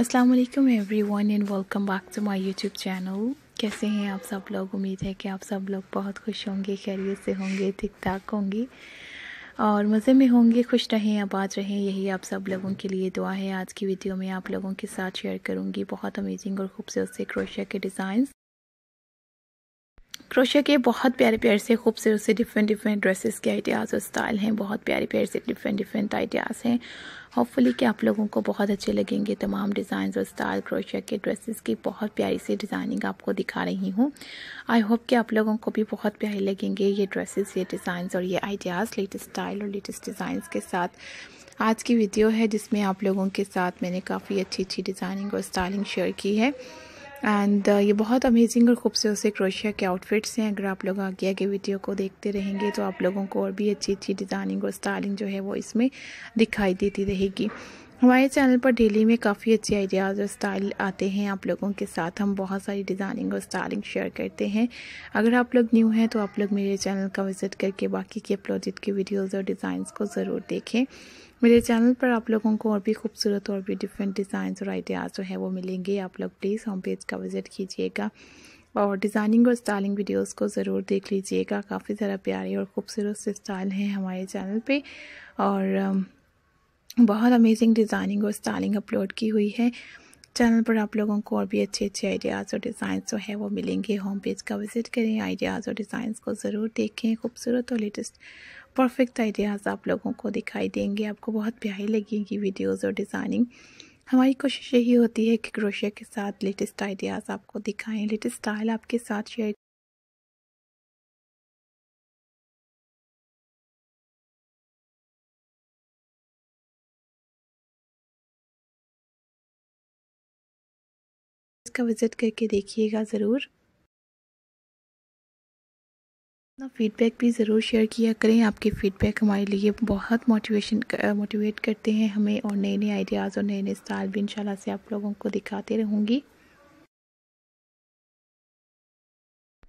अस्सलाम वालेकुम everyone and welcome back to my YouTube channel कैसे हैं आप सब लोग उम्मीद है कि आप सब लोग बहुत खुश होंगे खैरियत से होंगे ठीक ठाक होंगे और मज़े में होंगे खुश रहें आबाद रहें यही आप सब लोगों के लिए दुआ है आज की वीडियो में आप लोगों के साथ शेयर करूँगी बहुत अमेजिंग और ख़ूबसूरत से क्रोशिया के डिज़ाइंस क्रोशिया के बहुत प्यारे प्यारे से खूबसूरत से डिफरेंट डिफरेंट ड्रेसेस के आइडियाज़ और स्टाइल हैं बहुत प्यारे प्यारे से डिफरेंट डिफरेंट आइडियाज़ हैं होपफुली कि आप लोगों को बहुत अच्छे लगेंगे तमाम डिज़ाइन और स्टाइल क्रोशिया के ड्रेसेस की बहुत प्यारी सी डिज़ाइनिंग आपको दिखा रही हूँ आई होप कि आप लोगों को भी बहुत प्यारे लगेंगे ये ड्रेसेस ये डिज़ाइन और ये आइडियाज़ लेटेस्ट स्टाइल और लेटेस्ट डिज़ाइन के साथ आज की वीडियो है जिसमें आप लोगों के साथ मैंने काफ़ी अच्छी अच्छी डिज़ाइनिंग और स्टाइलिंग शेयर की है एंड uh, ये बहुत अमेजिंग और खूबसूरत से क्रोशिया के आउटफिट्स हैं अगर आप लोग आगे आगे वीडियो को देखते रहेंगे तो आप लोगों को और भी अच्छी अच्छी डिज़ाइनिंग और स्टाइलिंग जो है वो इसमें दिखाई देती रहेगी हमारे चैनल पर डेली में काफ़ी अच्छे आइडियाज़ और स्टाइल आते हैं आप लोगों के साथ हम बहुत सारी डिज़ाइनिंग और स्टाइलिंग शेयर करते हैं अगर आप लोग न्यू हैं तो आप लोग मेरे चैनल का विज़िट करके बाकी के अपलोडेड के वीडियोज़ और डिज़ाइंस को ज़रूर देखें मेरे चैनल पर आप लोगों को और भी खूबसूरत और भी डिफरेंट डिज़ाइंस और आइडियाज़ जो है वो मिलेंगे आप लोग प्लीज़ होम पेज का विज़िट कीजिएगा और डिज़ाइनिंग और स्टाइलिंग वीडियोस को ज़रूर देख लीजिएगा काफ़ी ज़रा प्यारे और ख़ूबसूरत से स्टाइल हैं हमारे चैनल पे और um, बहुत अमेजिंग डिज़ाइनिंग और स्टाइलिंग अपलोड की हुई है चैनल पर आप लोगों को और भी अच्छे अच्छे आइडियाज़ और डिज़ाइन जो है वो मिलेंगे होम पेज का विज़िट करें आइडियाज़ और डिज़ाइन को ज़रूर देखें खूबसूरत और लेटेस्ट परफेक्ट आइडियाज़ आप लोगों को दिखाई देंगे आपको बहुत प्यारी लगेगी वीडियोज़ और डिज़ाइनिंग हमारी कोशिश यही होती है कि क्रोशिया के साथ लेटेस्ट आइडियाज़ आपको दिखाएं लेटेस्ट स्टाइल आपके साथ शेयर इसका विज़िट करके देखिएगा ज़रूर अपना फ़ीडबैक भी ज़रूर शेयर किया करें आपके फ़ीडबैक हमारे लिए बहुत मोटिवेशन मोटिवेट करते हैं हमें और नए नए आइडियाज़ और नए नए स्टाइल भी इंशाल्लाह से आप लोगों को दिखाते रहूँगी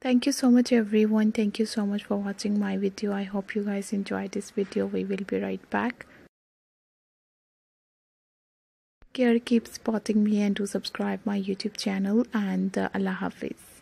thank you so much everyone thank you so much for watching my video I hope you guys enjoy this video we will be right back care keep spotting me and to subscribe my youtube channel and uh, allah hafiz